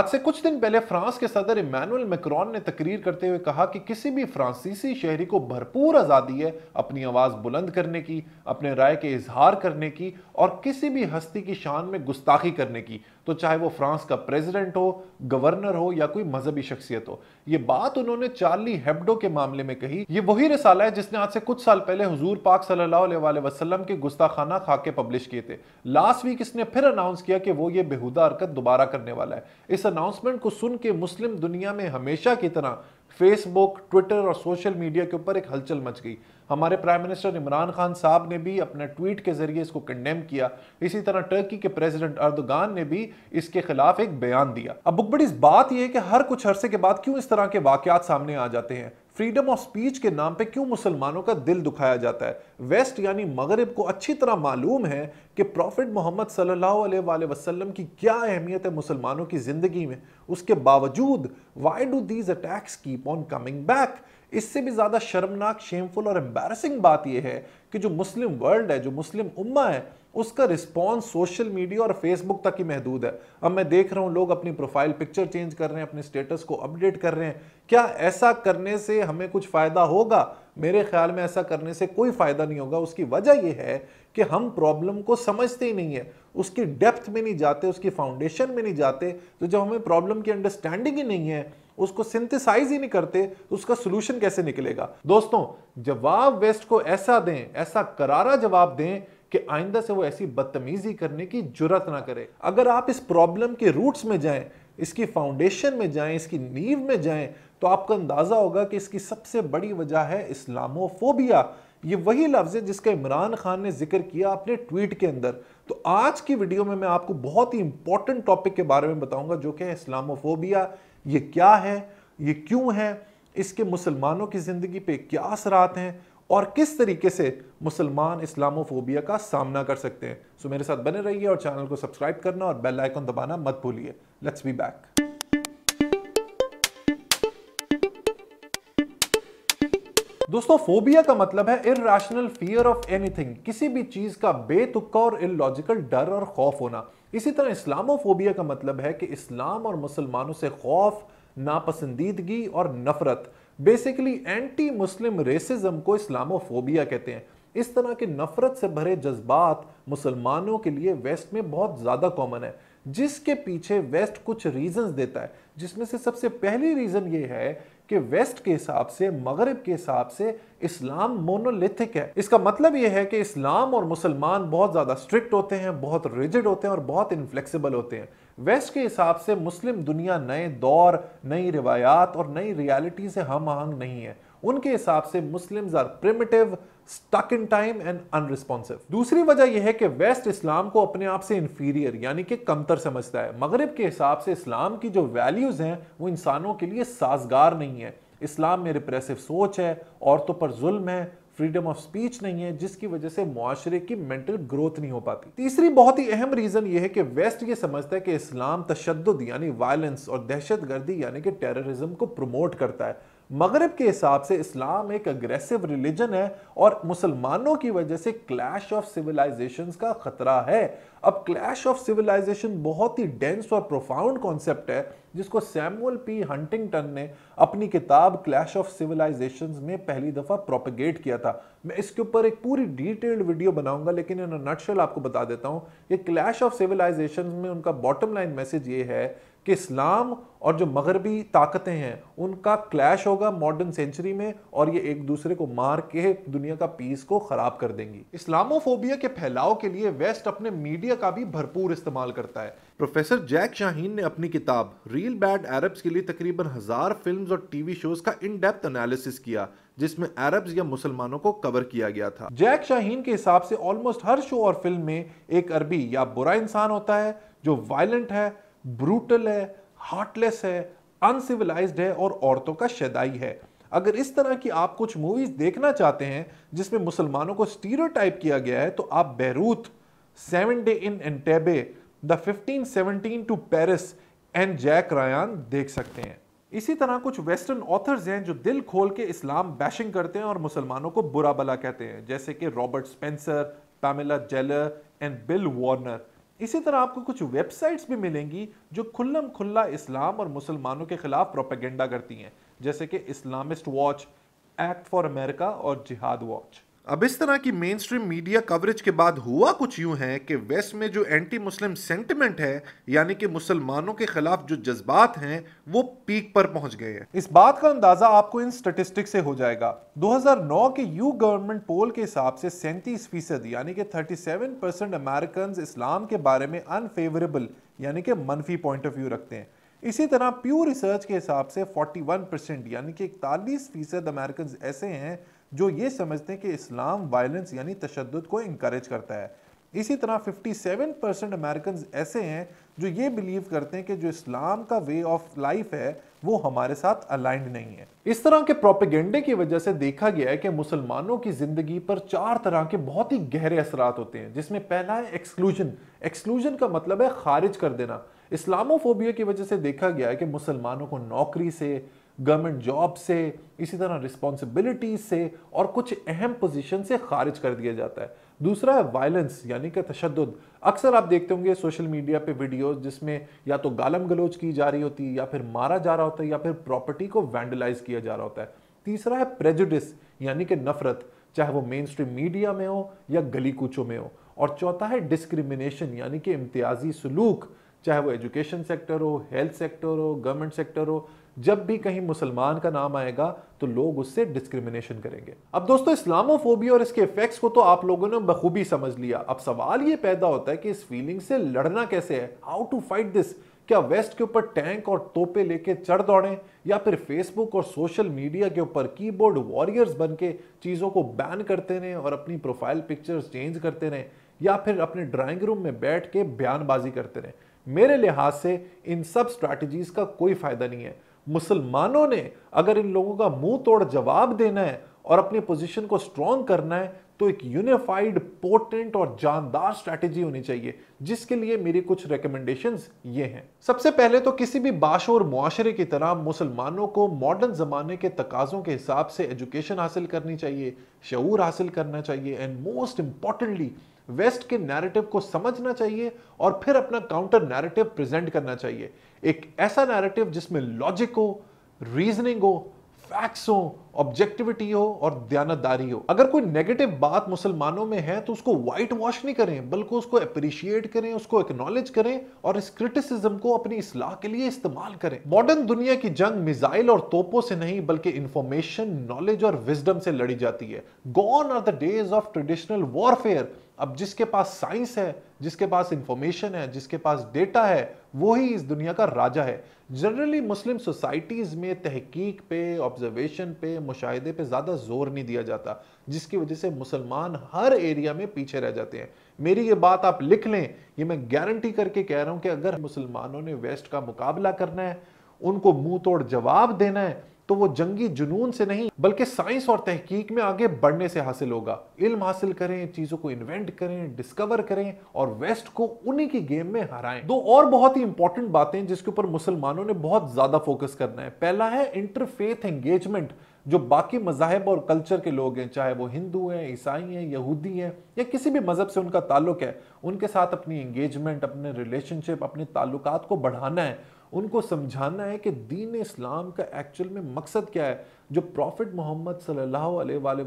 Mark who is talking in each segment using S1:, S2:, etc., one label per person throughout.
S1: आज से कुछ दिन पहले फ्रांस के सदर इमानुअल मैक्रॉन ने तकरीर करते हुए कहा कि किसी भी फ्रांसीसी शहरी को भरपूर आज़ादी है अपनी आवाज़ बुलंद करने की अपने राय के इजहार करने की और किसी भी हस्ती की शान में गुस्ताखी करने की तो चाहे वो फ्रांस का प्रेसिडेंट हो गवर्नर हो या कोई मजहबी शख्सियत हो ये बात उन्होंने चार्ली हेबडो के मामले में कही ये वही रसाला है जिसने आज से कुछ साल पहले हजूर पाक सल्लल्लाहु वसल्लम के गुस्ताखाना खाके पब्लिश किए थे लास्ट वीक इसने फिर अनाउंस किया कि वो ये बेहुदा हरकत दोबारा करने वाला है इस अनाउंसमेंट को सुन के मुस्लिम दुनिया में हमेशा की तरह फेसबुक ट्विटर और सोशल मीडिया के ऊपर एक हलचल मच गई हमारे प्राइम मिनिस्टर इमरान खान साहब ने भी अपने ट्वीट के जरिए इसको कंडेम किया इसी तरह टर्की के प्रेसिडेंट अर्दगान ने भी इसके खिलाफ एक बयान दिया अब बुकबड़ी बात यह है कि हर कुछ अरसे के बाद क्यों इस तरह के वाकत सामने आ जाते हैं फ्रीडम ऑफ स्पीच के नाम पे क्यों मुसलमानों का दिल दुखाया जाता है वेस्ट यानी मगरब को अच्छी तरह मालूम है कि प्रॉफिट मोहम्मद सल्लल्लाहु वसलम की क्या अहमियत है मुसलमानों की ज़िंदगी में उसके बावजूद why do these attacks keep on coming back इससे भी ज़्यादा शर्मनाक शेमफुल और एम्बेसिंग बात यह है कि जो मुस्लिम वर्ल्ड है जो मुस्लिम उम्मा है उसका रिस्पॉन्स सोशल मीडिया और फेसबुक तक ही महदूद है अब मैं देख रहा हूं लोग अपनी प्रोफाइल पिक्चर चेंज कर रहे हैं अपने स्टेटस को अपडेट कर रहे हैं क्या ऐसा करने से हमें कुछ फ़ायदा होगा मेरे ख्याल में ऐसा करने से कोई फ़ायदा नहीं होगा उसकी वजह यह है कि हम प्रॉब्लम को समझते ही नहीं है उसकी डेप्थ में नहीं जाते उसकी फाउंडेशन में नहीं जाते तो जब हमें प्रॉब्लम की अंडरस्टैंडिंग ही नहीं है उसको सिंथेसाइज ही नहीं करते तो उसका सोल्यूशन कैसे निकलेगा दोस्तों जवाब वेस्ट को ऐसा दें ऐसा करारा जवाब दें कि आइंदा से वो ऐसी बदतमीजी करने की जरूरत ना करे अगर आप इस प्रॉब्लम के रूट्स में जाएं इसकी फाउंडेशन में जाएं इसकी नींव में जाएं तो आपका अंदाज़ा होगा कि इसकी सबसे बड़ी वजह है इस्लामोफोबिया ये वही लफ्ज़ है जिसका इमरान खान ने जिक्र किया अपने ट्वीट के अंदर तो आज की वीडियो में मैं आपको बहुत ही इंपॉर्टेंट टॉपिक के बारे में बताऊंगा जो कि है इस्लामोफोबिया ये क्या है ये क्यों है इसके मुसलमानों की ज़िंदगी पे क्या असरात हैं और किस तरीके से मुसलमान इस्लामोफोबिया का सामना कर सकते हैं सो मेरे साथ बने रहिए और चैनल को सब्सक्राइब करना और बेल आइकन दबाना मत भूलिए लेट्स बी बैक दोस्तों फोबिया का मतलब है इेशनल फियर ऑफ एनीथिंग किसी भी चीज का बेतुक्का और इलॉजिकल डर और खौफ होना इसी तरह इस्लामोफोबिया का मतलब है कि इस्लाम और मुसलमानों से खौफ नापसंदीदगी और नफरत बेसिकली एंटी मुस्लिम रेसिज्म को इस्लामोफोबिया कहते हैं इस तरह के नफरत से भरे जज्बात मुसलमानों के लिए वेस्ट में बहुत ज़्यादा कॉमन है जिसके पीछे वेस्ट कुछ रीजंस देता है जिसमें से सबसे पहली रीज़न ये है कि वेस्ट के हिसाब से मगरब के हिसाब से इस्लाम मोनोलिथिक है इसका मतलब यह है कि इस्लाम और मुसलमान बहुत ज़्यादा स्ट्रिक्ट होते हैं बहुत रिजिड होते हैं और बहुत इनफ्लेक्सीबल होते हैं वेस्ट के हिसाब से मुस्लिम दुनिया नए दौर नई रिवायात और नई रियालिटी से हम आहंग नहीं है उनके हिसाब से Muslims are primitive stuck in time and unresponsive दूसरी वजह यह है कि वेस्ट इस्लाम को अपने आप से इंफीरियर यानी कि कमतर समझता है मगरब के हिसाब से इस्लाम की जो वैल्यूज़ हैं वो इंसानों के लिए साजगार नहीं है इस्लाम में रिप्रेसिव सोच है औरतों पर जुल्म है फ्रीडम ऑफ स्पीच नहीं है जिसकी वजह से मुआरे की मेंटल ग्रोथ नहीं हो पाती तीसरी बहुत ही अहम रीज़न यह है कि वेस्ट ये समझता है कि इस्लाम तशद यानी वायलेंस और दहशत गर्दी यानी कि टेररिज्म को प्रमोट करता है मगरब के हिसाब से इस्लाम एक अग्रेसिव रिलीजन है और मुसलमानों की वजह से क्लैश ऑफ सिविलाइजेशन का खतरा है अब क्लैश ऑफ सिविलाइजेशन बहुत ही डेंस और प्रोफाउंड कॉन्सेप्ट है जिसको सैमुअल पी हंटिंगटन ने अपनी किताब क्लैश ऑफ सिविलाइजेशंस में पहली दफ़ा प्रोपेगेट किया था मैं इसके ऊपर एक पूरी डिटेल्ड वीडियो बनाऊंगा लेकिन इन नटशल आपको बता देता हूँ कि क्लैश ऑफ सिविलाइजेशन में उनका बॉटम लाइन मैसेज ये है कि इस्लाम और जो मगरबी ताकतें हैं उनका क्लैश होगा मॉडर्न सेंचुरी में और ये एक दूसरे को मार के दुनिया का पीस को ख़राब कर देंगी इस्लामोफोबिया के फैलाव के लिए वेस्ट अपने मीडिया का भी भरपूर इस्तेमाल करता है प्रोफेसर जैक शाहीन ने अपनी किताब रियल बैड अरब्स के लिए तकरीबन हज़ार फिल्म्स और टीवी शोज का इन डेप्थ एनालिसिस किया जिसमें अरब्स या मुसलमानों को कवर किया गया था जैक शाहीन के हिसाब से ऑलमोस्ट हर शो और फिल्म में एक अरबी या बुरा इंसान होता है जो वायलेंट है ब्रूटल है हार्टलेस है अनसिविलाइज्ड है और औरतों का शदाई है अगर इस तरह की आप कुछ मूवीज देखना चाहते हैं जिसमें मुसलमानों को स्टीरोटाइप किया गया है तो आप Beirut seven days in Entebbe the 1517 to Paris and Jack Ryan देख सकते हैं इसी तरह कुछ वेस्टर्न ऑथर्स हैं जो दिल खोल के इस्लाम बैशिंग करते हैं और मुसलमानों को बुरा भला कहते हैं जैसे कि Robert Spencer Pamela Geller and Bill Warner इसी तरह आपको कुछ वेबसाइट्स भी मिलेंगी जो खुल्लम खुल्ला इस्लाम और मुसलमानों के खिलाफ प्रोपेगेंडा करती हैं जैसे कि Islamist Watch act for America और जिहाद वॉच अब इस तरह की मेन स्ट्रीम मीडिया कवरेज के बाद हुआ कुछ यूं है कि वेस्ट में जो एंटी मुस्लिम सेंटिमेंट है यानी कि मुसलमानों के खिलाफ जो जज्बात हैं वो पीक पर पहुंच गए हैं इस बात का अंदाजा आपको इन स्टेटिस्टिक से हो जाएगा 2009 के यू गवर्नमेंट पोल के हिसाब से सैंतीस फीसद यानी कि 37 परसेंट अमेरिकन इस्लाम के बारे में अनफेवरेबल यानी कि मनफी पॉइंट ऑफ व्यू रखते हैं इसी तरह प्यू रिसर्च के हिसाब से 41 परसेंट यानी कि इकतालीस फीसद अमेरिकन ऐसे हैं जो ये समझते हैं कि इस्लाम वायलेंस यानी तशद को इंकरेज करता है इसी तरह 57 परसेंट अमेरिकन ऐसे हैं जो ये बिलीव करते हैं कि जो इस्लाम का वे ऑफ लाइफ है वो हमारे साथ अलाइंड नहीं है इस तरह के प्रोपेगेंडे की वजह से देखा गया है कि मुसलमानों की ज़िंदगी पर चार तरह के बहुत ही गहरे असरात होते हैं जिसमें पहला है एक्सक्लूजन एक्सक्लूजन का मतलब है खारिज कर देना इस्लामोफोबिया की वजह से देखा गया है कि मुसलमानों को नौकरी से गवर्नमेंट जॉब से इसी तरह रिस्पॉन्सिबिलिटी से और कुछ अहम पोजिशन से खारिज कर दिया जाता है दूसरा है वायलेंस यानी कि तशद अक्सर आप देखते होंगे सोशल मीडिया पे वीडियोस जिसमें या तो गालम गलोच की जा रही होती है या फिर मारा जा रहा होता है या फिर प्रॉपर्टी को वैंडलाइज किया जा रहा होता है तीसरा है प्रेजुडिस यानी कि नफरत चाहे वो मेन स्ट्रीम मीडिया में हो या गली कूचों में हो और चौथा है डिस्क्रिमिनेशन यानी कि इम्तियाजी सलूक चाहे वो एजुकेशन सेक्टर हो हेल्थ सेक्टर हो गवर्नमेंट सेक्टर हो जब भी कहीं मुसलमान का नाम आएगा तो लोग उससे डिस्क्रिमिनेशन करेंगे अब दोस्तों इस्लामोफोबी और इसके इफेक्ट्स को तो आप लोगों ने बखूबी समझ लिया अब सवाल ये पैदा होता है कि इस फीलिंग से लड़ना कैसे है हाउ टू फाइट दिस क्या वेस्ट के ऊपर टैंक और तोपे लेके चढ़ दौड़ें या फिर फेसबुक और सोशल मीडिया के ऊपर कीबोर्ड वॉरियर्स बन के चीज़ों को बैन करते रहें और अपनी प्रोफाइल पिक्चर्स चेंज करते रहें या फिर अपने ड्राइंग रूम में बैठ के बयानबाजी करते रहें मेरे लिहाज से इन सब स्ट्रैटेजीज़ का कोई फ़ायदा नहीं है मुसलमानों ने अगर इन लोगों का मुंह तोड़ जवाब देना है और अपनी पोजीशन को स्ट्रॉन्ग करना है तो एक यूनिफाइड पोटेंट और जानदार स्ट्रैटेजी होनी चाहिए जिसके लिए मेरी कुछ रिकमेंडेशन ये हैं सबसे पहले तो किसी भी बाशोर माशरे की तरह मुसलमानों को मॉडर्न ज़माने के तकाजों के हिसाब से एजुकेशन हासिल करनी चाहिए शूर हासिल करना चाहिए एंड मोस्ट इंपॉर्टेंटली वेस्ट के नैरेटिव को समझना चाहिए और फिर अपना काउंटर नैरेटिव प्रेजेंट करना चाहिए एक ऐसा नैरेटिव जिसमें लॉजिक हो रीजनिंग हो फैक्ट्स हो ऑब्जेक्टिविटी हो और दयानतदारी हो अगर कोई नेगेटिव बात मुसलमानों में है तो उसको वाइट वॉश नहीं करें बल्कि उसको अप्रिशिएट करें उसको एक्नॉलेज करें और इस क्रिटिसिज्म को अपनी इसलाह के लिए इस्तेमाल करें मॉडर्न दुनिया की जंग मिसाइल और तोपों से नहीं बल्कि इंफॉर्मेशन नॉलेज और विजडम से लड़ी जाती है gone are the days of traditional warfare अब जिसके पास साइंस है जिसके पास इंफॉर्मेशन है जिसके पास डेटा है वो ही इस दुनिया का राजा है जनरली मुस्लिम सोसाइटीज़ में तहकीक पे ऑब्जर्वेशन पे मुशाहे पर ज़्यादा जोर नहीं दिया जाता जिसकी वजह से मुसलमान हर एरिया में पीछे रह जाते हैं मेरी ये बात आप लिख लें ये मैं गारंटी करके कह रहा हूँ कि अगर मुसलमानों ने वेस्ट का मुकाबला करना है उनको मुँह तोड़ जवाब देना है तो वो जंगी जुनून से नहीं बल्कि साइंस और तहकीक में आगे बढ़ने से हासिल होगा इल्म हासिल करें चीज़ों को इन्वेंट करें डिस्कवर करें और वेस्ट को उन्हीं की गेम में हराएं दो और बहुत ही इंपॉर्टेंट बातें जिसके ऊपर मुसलमानों ने बहुत ज़्यादा फोकस करना है पहला है इंटरफेथ एंगेजमेंट जो बाकी मजाहब और कल्चर के लोग हैं चाहे वो हिंदू हैं ईसाई हैं यहूदी हैं या किसी भी मज़हब से उनका ताल्लुक है उनके साथ अपनी इंगेजमेंट अपने रिलेशनशिप अपने ताल्लुक को बढ़ाना है उनको समझाना है कि दीन इस्लाम का एक्चुअल में मकसद क्या है जो प्रॉफिट मोहम्मद सल्ला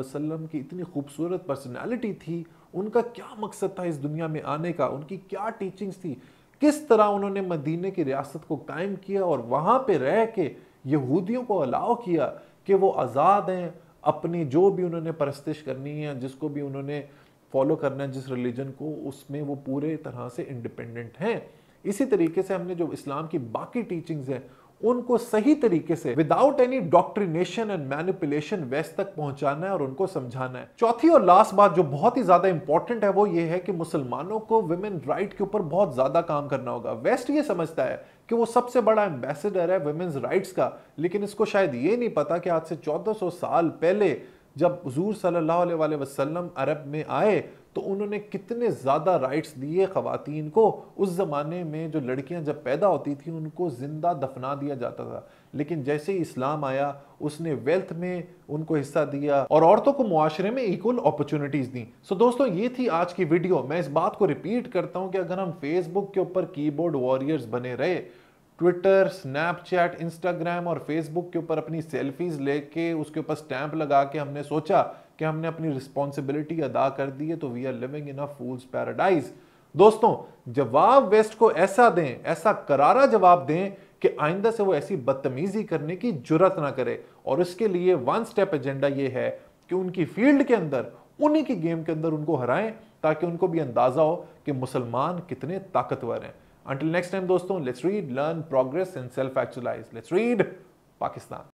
S1: वसलम की इतनी खूबसूरत पर्सनैलिटी थी उनका क्या मकसद था इस दुनिया में आने का उनकी क्या टीचिंग्स थी किस तरह उन्होंने मदीने की रियासत को कायम किया और वहाँ पर रह के यहूदियों को अलाव किया कि वो आज़ाद हैं अपनी जो भी उन्होंने परस्तिश करनी है जिसको भी उन्होंने फॉलो करना है जिस रिलीजन को उसमें वो पूरे तरह से इंडिपेंडेंट हैं इसी तरीके से हमने जो इस्लाम की बाकी टीचिंग्स हैं उनको सही तरीके से without any indoctrination and manipulation west तक पहुंचाना है और उनको समझाना है चौथी और लास्ट बात जो बहुत ही ज्यादा इंपॉर्टेंट है वो ये है कि मुसलमानों को वुमेन राइट के ऊपर बहुत ज्यादा काम करना होगा वेस्ट ये समझता है कि वो सबसे बड़ा एम्बेसडर है वुमेन्स राइट्स का लेकिन इसको शायद ये नहीं पता कि आज से 1400 साल पहले जब हजूर सल्लल्लाहु अलैहि वसल्लम अरब में आए तो उन्होंने कितने ज़्यादा राइट्स दिए ख़वातीन को उस ज़माने में जो लड़कियां जब पैदा होती थी उनको ज़िंदा दफना दिया जाता था लेकिन जैसे ही इस्लाम आया उसने वेल्थ में उनको हिस्सा दिया और औरतों को माशरे में इक्वल अपॉर्चुनिटीज़ दी सो दोस्तों ये थी आज की वीडियो मैं इस बात को रिपीट करता हूँ कि अगर हम फेसबुक के ऊपर कीबोर्ड वॉरियर्स बने रहे ट्विटर स्नैपचैट इंस्टाग्राम और फेसबुक के ऊपर अपनी सेल्फीज लेके उसके ऊपर स्टैंप लगा के हमने सोचा कि हमने अपनी रिस्पॉन्सिबिलिटी अदा कर दी है तो we are living in a fool's paradise दोस्तों जवाब वेस्ट को ऐसा दें ऐसा करारा जवाब दें कि आइंदा से वो ऐसी बदतमीजी करने की जरूरत ना करे और इसके लिए वन स्टेप एजेंडा ये है कि उनकी फील्ड के अंदर उन्हीं की गेम के अंदर उनको हराएं ताकि उनको भी अंदाजा हो कि मुसलमान कितने ताकतवर हैं Until next time, दोस्तों, let's read, learn, progress and self-actualize. Let's read Pakistan.